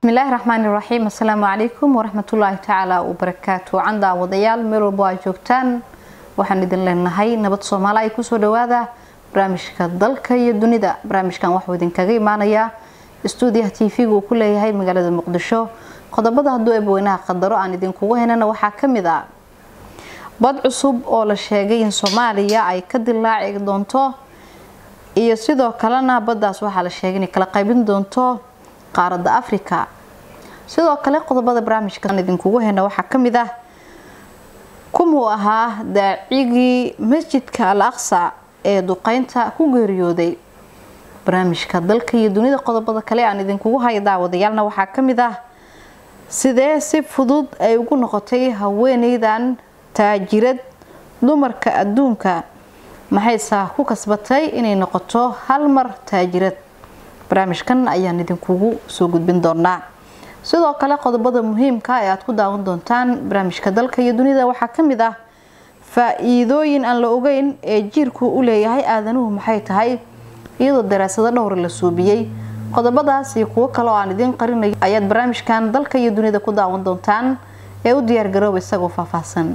بسم الله الرحمن calaykum السلام عليكم ورحمة الله تعالى وبركاته عند وضيال ميرو بواجوكتان waxaan idin leenahay nabad soomaali ay kusoo dhawaada barnaamijka dalka iyo dunida barnaamijkan waxuu idinkaga imaanayaa stuudiyaha t v-gu uu ku leeyahay magaalada muqdisho qodobada hadduu eebweynaha qadaro aan idinkugu haynana waxaa kamid ah bad cusub oo la sheegay in soomaaliya ay ka dilaaci doonto iyo sidoo kalena baddaas waxaa la sheegay inay kala qaybin doonto qaaradda afrika sidoo kale qodobada barnaamijkan idinkugu heyna waxaa kamid ah kumuu ahaa daacigii masjidka al aqsa ee duqeynta ku geeriyooday barnaamijka dalka iyo dunida qodobada kale aan idinkugu haya daawadayaalna waxaa kamid ah sidee si fudud ay ugu noqotay haweeneydan taajirad dumarka adduunka maxayse ku kasbatay inay noqoto hal mar taajirad barnaamijkan ayaan idinkugu soo gudbin doonaa sidoo kale qodobada muhiimka ee aad ku daawan doontaan barnaamijka dalka iyo dunida waxaa ka mid ah faa'iidooyin aan la ogeyn ee jiirku u leeyahay aadanuhu maxay tahay iyadoo daraasado dhowr la suubiyey qodobadaas iyo kuwo kale oo aan idiin qarinayo ayaad barnaamijkan dalka iyo dunida ku daawan doontaan ee u diyaargarooba isagoo faahfaahsan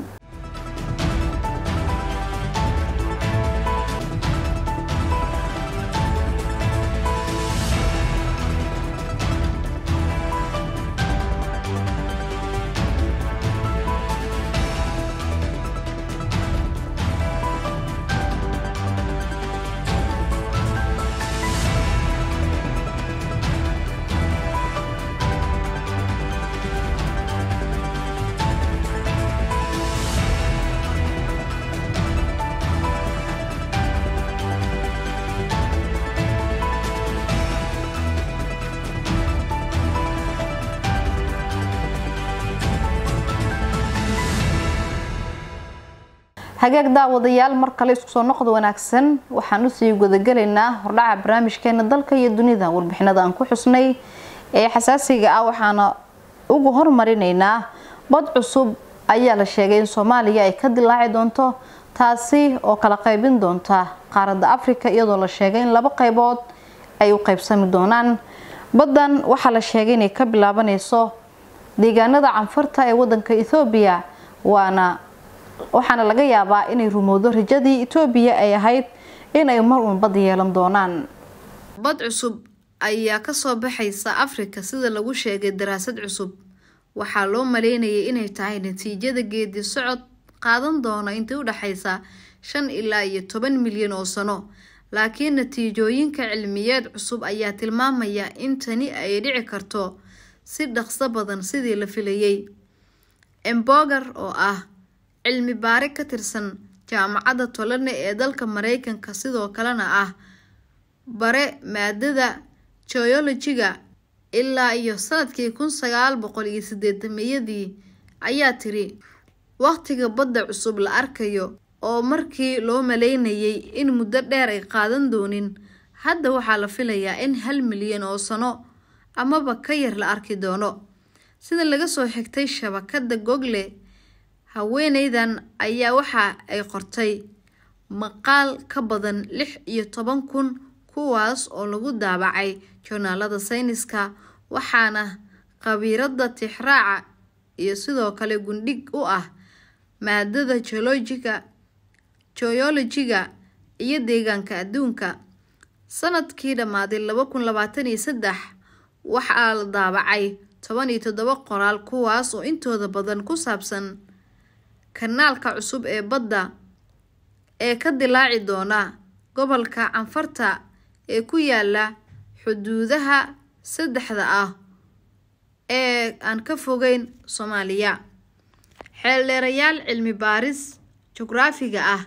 hagaag daawadayaal mar kale isku soo noqod wanaagsan waxaan usii gudagelaynaa hordhaca barnaamijkeena dalka iyo dunida warbixinada aan ku xusnay ee xasaasiga ah waxaana ugu hormarinaynaa bad cusub ayaa la sheegay in soomaaliya ay ka dilaaci doonto taasi oo kala qaybin doonta qaaradda afrika iyadoo la sheegay in laba qaybood ay u qaybsami doonaan baddan waxaa la sheegay inay ka bilaabanayso deegaanada canfarta ee wadanka ethoobiya waana waxaana laga yaabaa inay rumowdo rajadii etoobiya ay ahayd inay mar uun bad yeelan doonaan bad cusub ayaa kasoo baxaysa afrika sida lagu sheegay daraasad cusub waxaa loo maleynayay inay tahay natiijada geedi socod qaadan doona intay udhexaysa shan ilaa iyo toban milyan oo sano laakiin natiijooyinka cilmiyeed cusub ayaa tilmaamaya in tani ay dhici karto si dhaqso badan sidii la filayay emboger oo ah cilmi baare ka tirsan jaamacadda tolane ee dalka mareykanka sidoo kalena ah bare maadada geologiga ilaa iyo sanadkii kun sagaal boqol iyo sideetamiyadii ayaa tiri waqtiga badda cusub la arkayo oo markii loo malaynayay in muddo dheer ay qaadan doonin hadda waxaa la filayaa in hal milyan oo sano amaba ka yar la arki doono sida laga soo xigtay shabakadda gogle haweeneydan ayaa waxa ay qortay maqaal ka badan lix iyo toban kun kuwaas oo lagu daabacay journaalada sayniska waxaana khabiirada tixraaca iyo sidoo kale gundhig u ah maadada jolojiga joyolojiga iyo deegaanka adduunka sanadkii dhammaaday laba kun labaatan iyo saddex waxaa la daabacay toban iyo toddoba qoraal kuwaas oo intooda badan ku saabsan kanaalka cusub ee badda ee ka dilaaci doona gobolka canfarta ee ku yaala xuduudaha saddexda ah ee aan ka fogeyn soomaaliya xeeldheerayaal cilmi baaris jugraafiga ah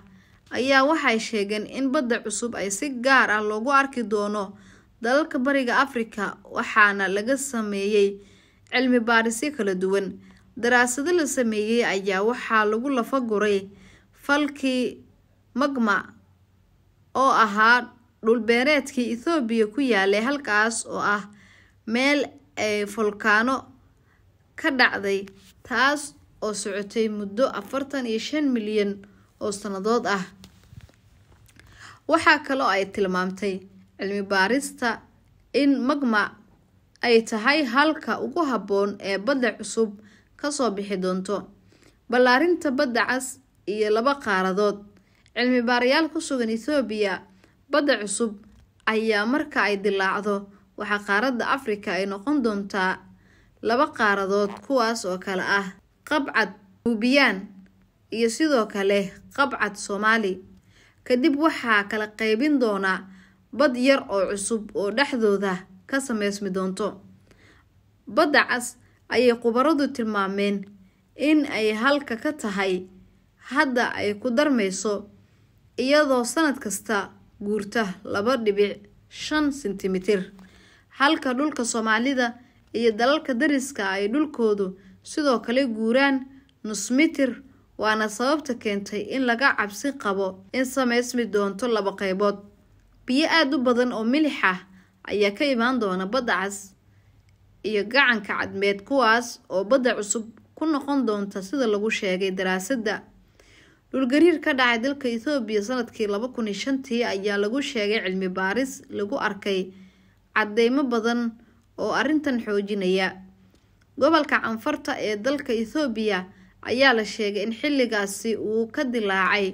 ayaa waxay sheegeen in badda cusub ay si gaar ah loogu arki doono dalalka bariga afrika waxaana laga sameeyey cilmi baarisyo kala duwan daraasado la sameeyey ayaa waxaa lagu lafa guray falkii magma oo ahaa dhul beereedkii ethoobiya ku yaalay halkaas oo ah meel ay folkaano ka dhacday taas oo socotay muddo afartan iyo shan milyan oo sannadood ah waxaa kaloo ay tilmaamtay cilmi baarista in magma ay tahay halka ugu habboon ee badda cusub kasoo bixi doonto ballaarinta badda cas iyo laba qaaradood cilmi baarayaal ku sugan ethoobiya badda cusub ayaa marka ay dilaacdo waxaa qaaradda afrika ay noqon doontaa laba qaaradood kuwaas oo kale ah qabcad nuubiyaan iyo sidoo kale qabcad soomaali kadib waxaa kala qaybin doona bad yar oo cusub oo dhexdooda ka sameysmi doonto badda cas ayay khubaradu tilmaameen in ay halka ka tahay hadda ay ku darmayso iyadoo sanad kasta guurta laba dhibic shan sentimitir halka dhulka soomaalida iyo dalalka dariska ay dhulkoodu sidoo kale guuraan nus mitir waana sababta keentay in laga cabsi qabo in samaysmi doonto laba qaybood biyo aada u badan oo milix ah ayaa ka imaan doona badda cas iyo gacanka cadmeed kuwaas oo badda cusub ku noqon doonta sida lagu sheegay daraasadda dhulgariir ka dhacay dalka ethoobiya sanadkii laba kun iyo shantii ayaa lagu sheegay cilmi baaris lagu arkay cadeymo badan oo arrintan xoojinaya gobolka canfarta ee dalka ethoobiya ayaa la sheegay in xilligaasi uu ka dilaacay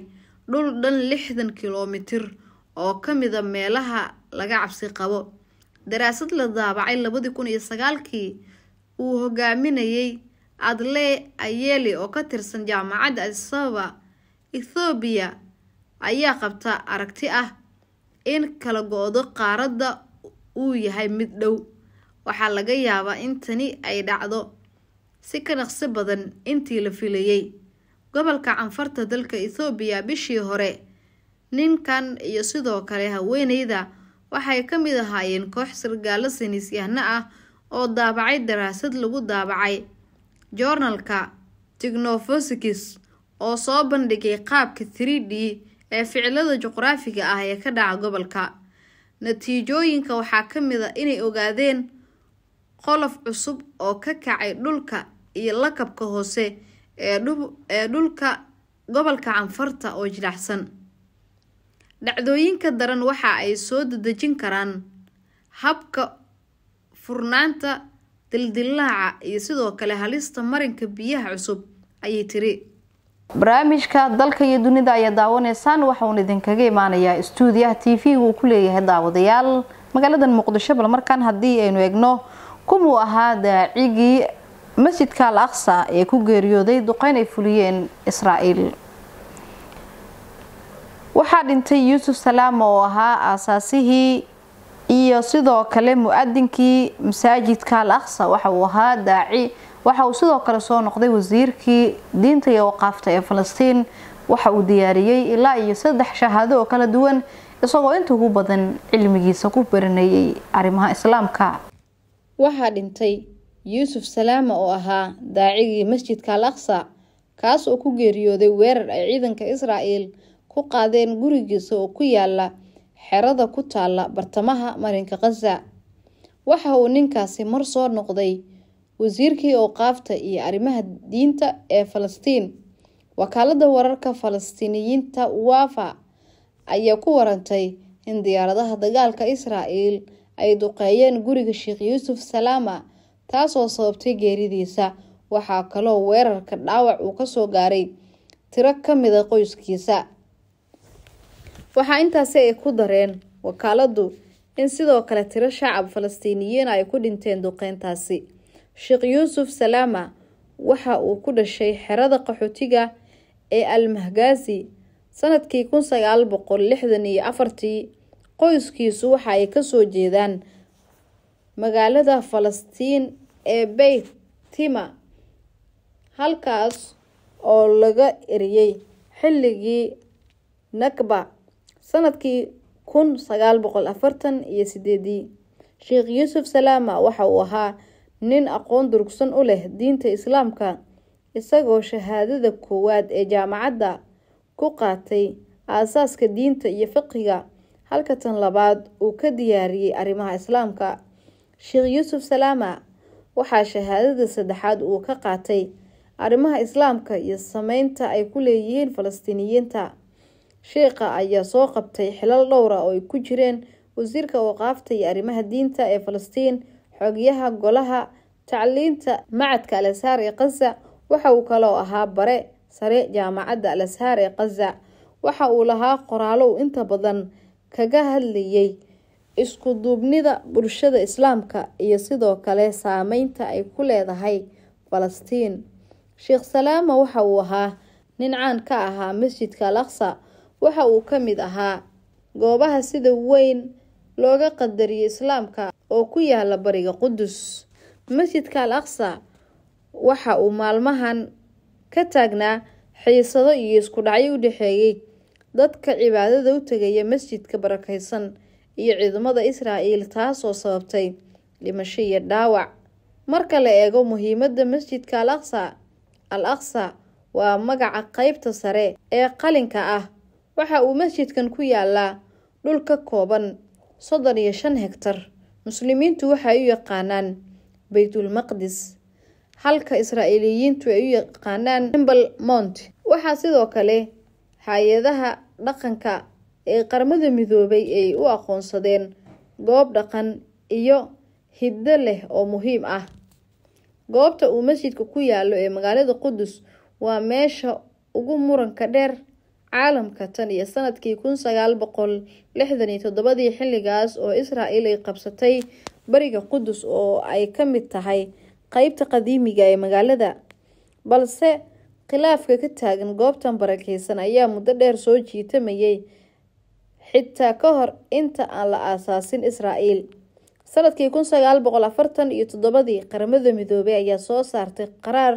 dhul dhan lixdan kilomitir oo ka mida meelaha laga cabsi qabo daraasad la daabacay labadii kun iyo sagaalkii uu hogaaminayay adle ayeli oo ka tirsan jaamacadda adisababa ethoobiya ayaa qabta aragti ah in kala go-do qaaradda uu yahay mid dhow waxaa laga yaabaa in tani ay dhacdo si ka naqsi badan intii la filayey gobolka canfarta dalka ethoobiya bishii hore ninkan iyo sidoo kale haweeneyda waxay ka mid ahaayeen koox sargaallo saynisyahanno ah oo daabacay daraasad lagu daabacay joornalka tignophosikis oo soo bandhigay qaabka three d ee ficilada juqraafiga ah ee ka dhaca gobolka natiijooyinka waxaa ka mid a ah inay ogaadeen qolof cusub oo ka kacay dhulka iyo lakabka hoose ee dhulka gobolka canfarta oo jilaacsan dhacdooyinka daran waxa ay soo dadejin karaan habka furnaanta dildilaaca iyo sidoo kale halista marinka biyaha cusub ayay tiri barnaamijka dalka iyo dunida ayaad daawanaysaan waxauun idinkaga imaanayaa stuudiyaha t v uu ku leeyahay daawadayaal magaalada muqdisho bal markaan haddii aynu eegno kumuu ahaa daacigii masjidka al aqsa ee ku geeriyooday duqeyn ay fuliyeen israa'iil waxaa dhintay yuusuf salaam oo ahaa aasaasihii iyo sidoo kale mu-adinkii masaajidka al aqsa waxa uu ahaa daaci waxa uu sidoo kale soo noqday wasiirkii diinta iyo waqaafta ee falastiin waxa uu diyaariyey ilaa iyo saddex shahaado oo kala duwan isagoo inta ugu badan cilmigiisa ku baranayay arrimaha islaamka waxaa dhintay yuusuf salaama oo ahaa daacigii masjidka al aqsa kaas oo ku geeriyooday weerar ay ciidanka israa'iil ku qaadeen gurigiisa oo ku yaala xerada ku taala bartamaha marinka khaza waxa uu ninkaasi mar soo noqday wasiirkii ooqaafta iyo arrimaha diinta ee falastiin wakaalada wararka falastiiniyiinta wafa ayaa ku warantay in diyaaradaha dagaalka israael ay duqeeyeen guriga sheekh yuusuf salaama taasoo sababtay geeridiisa waxaa kaloo weerarka dhaawac uu kasoo gaaray tiro kamida qoyskiisa waxaa intaasi ay ku dareen wakaaladu in sidoo kale tiro shacab falastiiniyiina ay ku dhinteen duqeyntaasi sheekh yuusuf salaama waxa uu ku dhashay xerada qaxootiga ee almahgaasi sanadkii kun sagaal boqol lixdan iyo afartii qoyskiisu waxa ay kasoo jeedaan magaalada falastiin ee beyt tima halkaas oo laga eriyey xilligii nakba sanadkii kun sagaal boqol afartan iyo sideedii sheekh yuusuf salaama waxa uu ahaa nin aqoon durugsan u leh diinta islaamka isagoo shahaadada koowaad ee jaamacadda ku qaatay aasaaska diinta iyo fiqiga halka tan labaad uu ka diyaariyey arrimaha islaamka sheekh yuusuf salaama waxaa shahaadada saddexaad uu ka qaatay arrimaha islaamka iyo sameynta ay ku leeyihiin falastiiniyiinta sheekha ayaa soo qabtay xilal dhowra ah oo ay ku jireen wasiirka waqaafta iyo arrimaha diinta ee falastiin xoogyaha golaha tacliinta macadka al ashaar ee khaza waxa uu kaloo ahaa bare sare jaamacadda al ashaar ee khaza waxa uu lahaa qoraalow inta badan kaga hadlayay isku duubnida bulshada islaamka iyo sidoo kale saameynta ay ku leedahay falastiin sheekh salaama waxa uu ahaa nin caan ka ahaa masjidka alaqsa waxa uu ka mid ahaa goobaha sida weyn looga qadariyo islaamka oo ku yaala bariga qudus masjidka al aqsa waxa uu maalmahan ka taagnaa xiisado iyo iskudhacyo u dhexeeyey dadka cibaadada u tegaya masjidka barakaysan iyo ciidamada israa'iil taasoo sababtay dhimasho iyo dhaawac marka la eego muhiimadda masjidka al aqsa al aqsa waa magaca qeybta sare ee qalinka ah waxa uu masjidkan ku yaalaa dhul ka kooban soddon iyo shan hektar muslimiintu waxay u yaqaanaan baytulmaqdis halka israa'iiliyiintu ay u yaqaanaan embal mont waxaa sidoo kale hay-adaha dhaqanka ee qaramada midoobay ay u aqoonsadeen goob dhaqan iyo hiddo leh oo muhiim ah goobta uu masjidka ku yaallo ee magaalada qudus waa meesha ugu muranka dheer caalamka tan iyo sanadkii kun sagaal boqol lixdan iyo toddobadii xilligaas oo isra-el ay qabsatay bariga qudus oo ay ka mid tahay qeybta qadiimiga ee magaalada balse khilaafka ka taagan goobtan barakeysan ayaa muddo dheer soo jiitamayay xitaa ka hor inta aan la aasaasin isra sanadkii kun sagaal boqol afartan iyo toddobadii qaramada midoobay ayaa soo saartay qaraar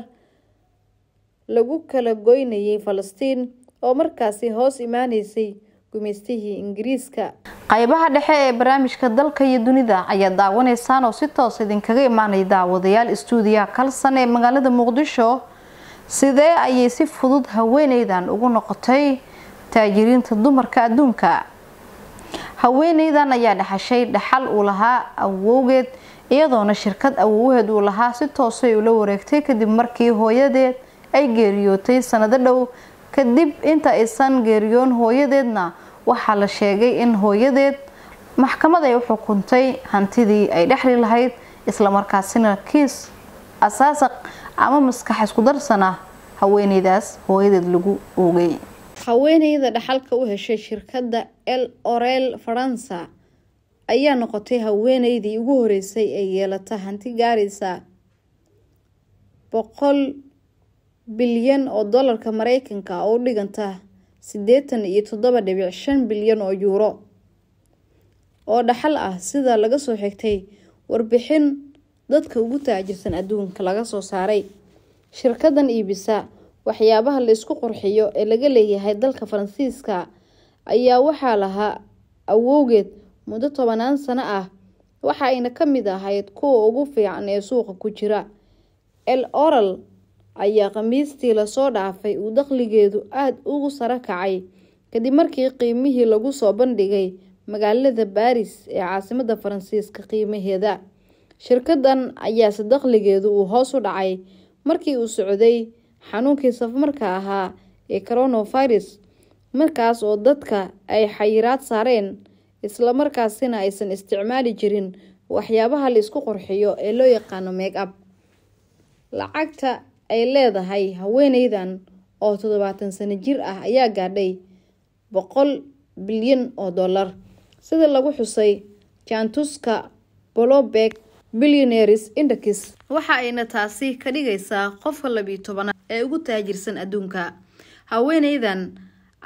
lagu kala goynayay falastiin oo markaasi hoos imaaneysay gumaystihii ingiriiska qaybaha dhexe ee barnaamijka dalka iyo dunida ayaa daawanaysaan oo si toosa ah idinkaga imaanaya daawadayaal istuudiyaha kalsan ee magaalada muqdisho sidee ayay si fudud haweenaydan ugu noqotay taajiriinta dumarka adduunka haweenaydan ayaa dhexashay dhaxal uu lahaa awowgeed iyadoona shirkad awowaheed uu lahaa si toosay ah ula wareegtay kadib markii hooyadeed ay geeriyootay sannado dhow kadib inta aysan geeriyoon hooyadeedna waxaa la sheegay in hooyadeed maxkamad ay u xukuntay hantidii ay dhexli lahayd islamarkaasina kiis asaasaq ama maskax isku darsan ah haweeneydaas hooyadeed lagu oogay haweeneyda dhaxalka u heshay shirkadda el orel faransa ayaa noqotay haweeneydii ugu horeysay ee yeelata hanti gaaraysa boqol bilyan oo dollarka mareykanka oo u dhiganta sideetan iyo toddoba dhibic shan bilyan oo yuuro oo dhaxal ah sida laga soo xigtay warbixin dadka ugu taajirsan adduunka laga soo saaray shirkadan iibisa waxyaabaha laysku qurxiyo ee laga leeyahay dalka faransiiska ayaa waxaa lahaa awowgeed muddo tobanaan sano ah waxa ayna ka mid ahayd kuwa ugu fiican ee suuqa ku jira el oral ayaa khamiistii lasoo dhaafay uu dakhligeedu aad ugu saro kacay kadib markii qiimihii lagu soo bandhigay magaalada baris ee caasimada faransiiska qiimaheeda shirkadan ayaase dakhligeedu uu hoos u dhacay markii uu socday xanuunkii safmarka ahaa ee coronavirus markaas oo dadka ay xayiraad saareen islamarkaasina aysan isticmaali jirin waxyaabaha la isku qorxiyo ee loo yaqaano make up lacagta ay leedahay haweeneydan oo toddobaatan sano jir ah ayaa gaadhay boqol bilyan oo dollar sida lagu xusay jantuska bolobeg bilyonares indakis waxa ayna taasi ka dhigaysaa qofka labiyo tobanaad ee ugu taajirsan adduunka haweeneydan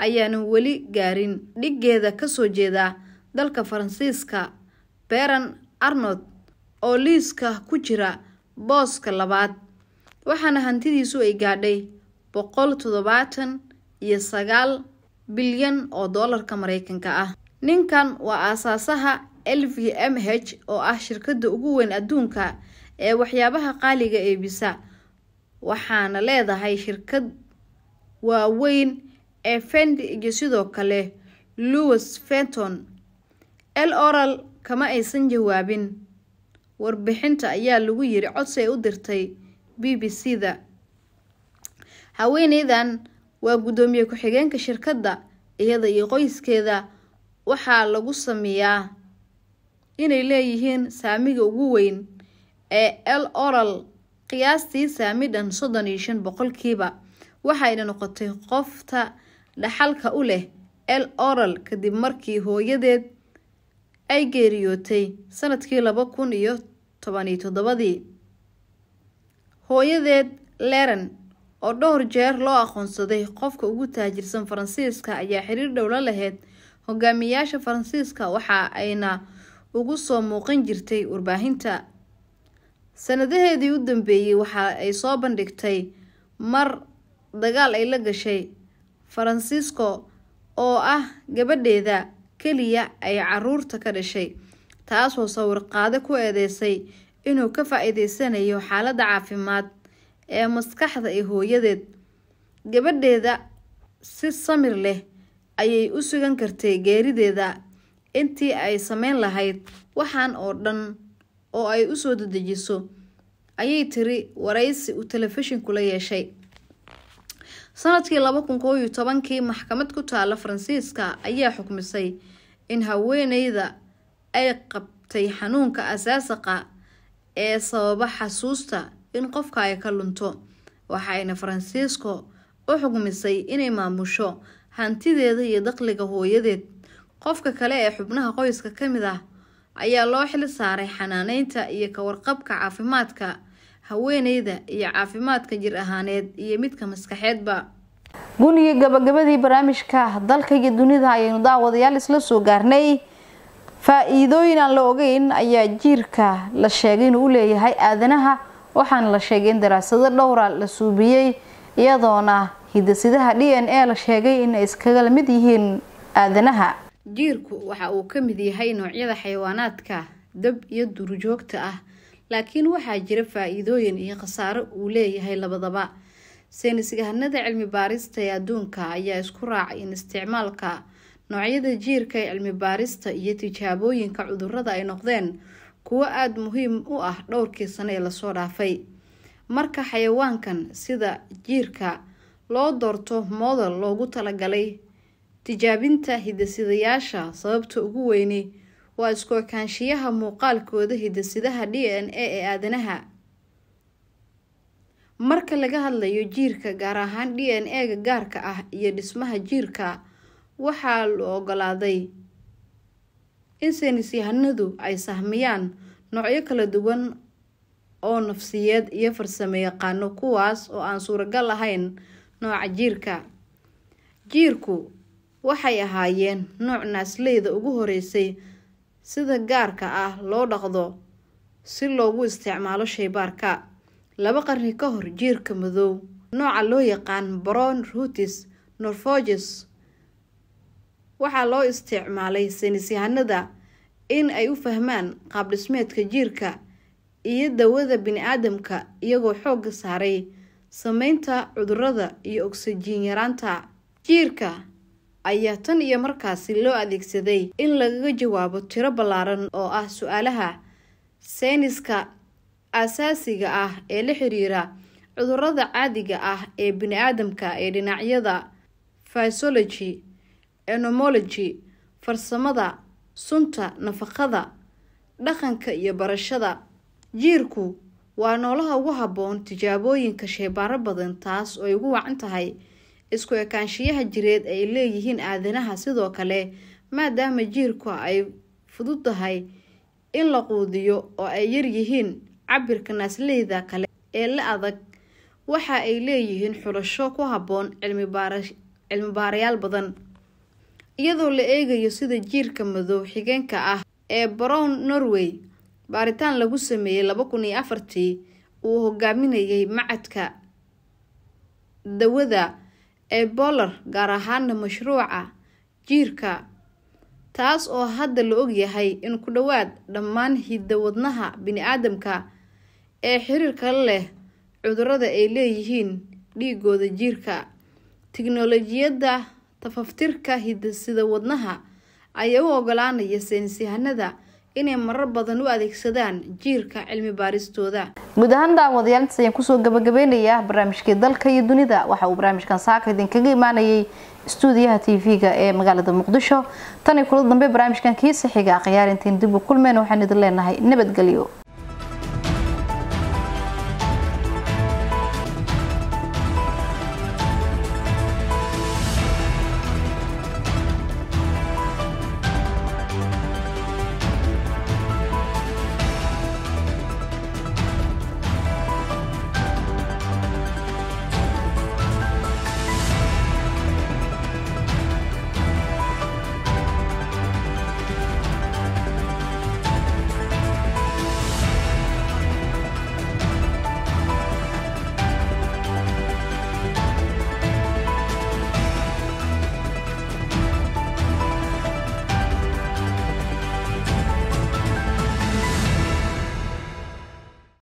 ayaanu weli gaarin dhiggeeda kasoo jeeda dalka faransiiska beran arnod oo liiska ku jira booska labaad waxaana hantidiisu ay gaadhay boqol toddobaatan iyo sagaal bilyan oo doolarka mareykanka ah ninkan waa aasaasaha l v m h oo ah shirkadda ugu weyn adduunka ee waxyaabaha qaaliga eebisa waxaana leedahay shirkad waaweyn ee fend iyo sidoo kale louis fenton el oral kama aysan jawaabin warbixinta ayaa lagu yiri codsi ay u dirtay b b c da haweeneydan waa guddoomiye ku-xigeenka shirkadda iyada iyo qoyskeeda waxaa lagu sameeyaa inay leeyihiin saamiga ugu weyn ee el oral qiyaastii saamidhan soddon iyo shan boqolkiiba waxayna noqotay qofta dhaxalka u leh el oral kadib markii hooyadeed ay geeriyootay sanadkii laba kun iyo toban iyo toddobadii hooyadeed leren oo dhowr jeer loo aqoonsaday qofka ugu taajirsan faransiiska ayaa xiriir dhow lahayd hogaamiyayaasha faransiiska waxa ayna ugu soo muuqan jirtay warbaahinta sanadaheedii u dambeeyey waxa ay soo bandhigtay mar dagaal ay la gashay faransiisko oo ah gabadheeda keliya ay caruurta ka dhashay taasoo sawir qaade ku eedeysay inuu ka faa-iideysanayo xaaladda caafimaad ee maskaxda ee hooyadeed gabadheeda si samir leh ayay u sugan kartay geerideeda intii ay sameyn lahayd waxaan oo dhan oo ay usoo dadejiso ayay tiri waraysi uu telefishinku la yeeshay sanadkii laba kun koob tobankii maxkamad ku taala faransiiska ayaa xukmisay in haweeneyda ay qabtay xanuunka asaasaqa ah ee sababa xasuusta in qofka ay ka lunto waxayna faransiisko u xugmisay inay maamusho hantideeda iyo daqliga hooyadeed qofka kale ee xubnaha qoyska ka mid ah ayaa loo xil saaray xanaaneynta iyo kawarqabka caafimaadka haweeneyda iyo caafimaadka jir ahaaneed iyo midka maskaxeedba guniga gabagabadii barnaamijka dalka iyo dunida ayaynu daawadayaal isla soo gaarnay faa-iidooyin aan la ogeyn ayaa jiirka la sheegay inuu u leeyahay aadanaha waxaana la sheegay in daraasado dhowra la suubiyey iyadoona hidasidaha d n a la sheegay inay iskaga lamid yihiin aadanaha jiirku waxa uu ka mid yahay noocyada xayawaanaadka dab iyo duurjoogta ah laakiin waxaa jira faa-iidooyin iyo khasaaro uu leeyahay labadaba saynis cilmi baarista ee adduunka ayaa isku raacay in isticmaalka noocyada jiirka ee cilmi-baarista iyo tijaabooyinka cudurada ay noqdeen kuwo aada muhiim u ah dhowrkii sane ee lasoo dhaafay marka xayawaankan sida jiirka loo doorto model loogu talagalay tijaabinta hidasidayaasha sababta ugu weyne waa iskookaanshiyaha muuqaalkooda hidasidaha d n a ee aadanaha marka laga hadlayo jiirka gaar ahaan d n a-ga gaarka ah iyo dhismaha jiirka waxaa la ogolaaday in saynis ay sahmiyaan noocyo kala duwan oo nafsiyeed iyo farsamo yaqaano kuwaas oo aan suuragal ahayn nooca jiirka jiirku waxay ahaayeen nooc naasleyda ugu horreysay sida gaarka ah loo dhaqdo si loogu isticmaalo shaybaarka laba qarni ka hor jiirka madow nooca loo yaqaan baron rutis norfoges waxaa loo isticmaalay saynisyahanada in ay u fahmaan qaabdhismeedka jiirka iyo dawada bini-aadamka iyagoo xoogga saaray sameynta cudurada iyo ogsajiin yaraanta jiirka ayaa tan iyo markaasi loo adeegsaday in lagaga jawaabo tiro ballaaran oo ah su-aalaha sayniska asaasiga ah ee la xiriira cudurada caadiga ah ee bini-aadamka ee dhinacyada physology enomology farsamada sunta nafaqada dhaqanka iyo barashada jiirku waa noolaha ugu habboon tijaabooyinka sheebaaro badan taas ooy ugu wacan tahay isku ekaanshiyaha jireed ay leeyihiin aadanaha sidoo kale maadaama jiirku ay fududdahay in la quudiyo oo ay yaryihiin cabirka naasleyda kale ee la adag waxa ay leeyihiin xulasho ku habboon cilmi baarayaal badan iyadoo la eegayo sida jiirka madow xigeenka ah ee brown norway baaritaan lagu sameeyey laba kun iyo afartii uu hogaaminayay macadka dawada ee boolar gaar ahaana mashruuca jiirka taas oo hadda la og yahay in ku dhowaad dhammaan hiddawadnaha bini-aadamka ee xiriirka leh cudurada ay leeyihiin dhiigooda jiirka tiknolojiyadda tafaftirka hidasida wadnaha ayaa u ogolaanaya saynisyahanada inay marar badan u adeegsadaan jiirka cilmi baaristooda guud ahaan daawadayaalintaas ayaan kusoo gabagabeynaya barnaamijkii dalka iyo dunida waxa uu barnaamijkan saaka idinkaga imaanayay stuudiyaha v ga ee magaalada muqdisho tan iyo kula dambe barnaamijkan kii sixiga khiyaarintiin dib u kulmeen waxaan idin leenahay nabadgelyo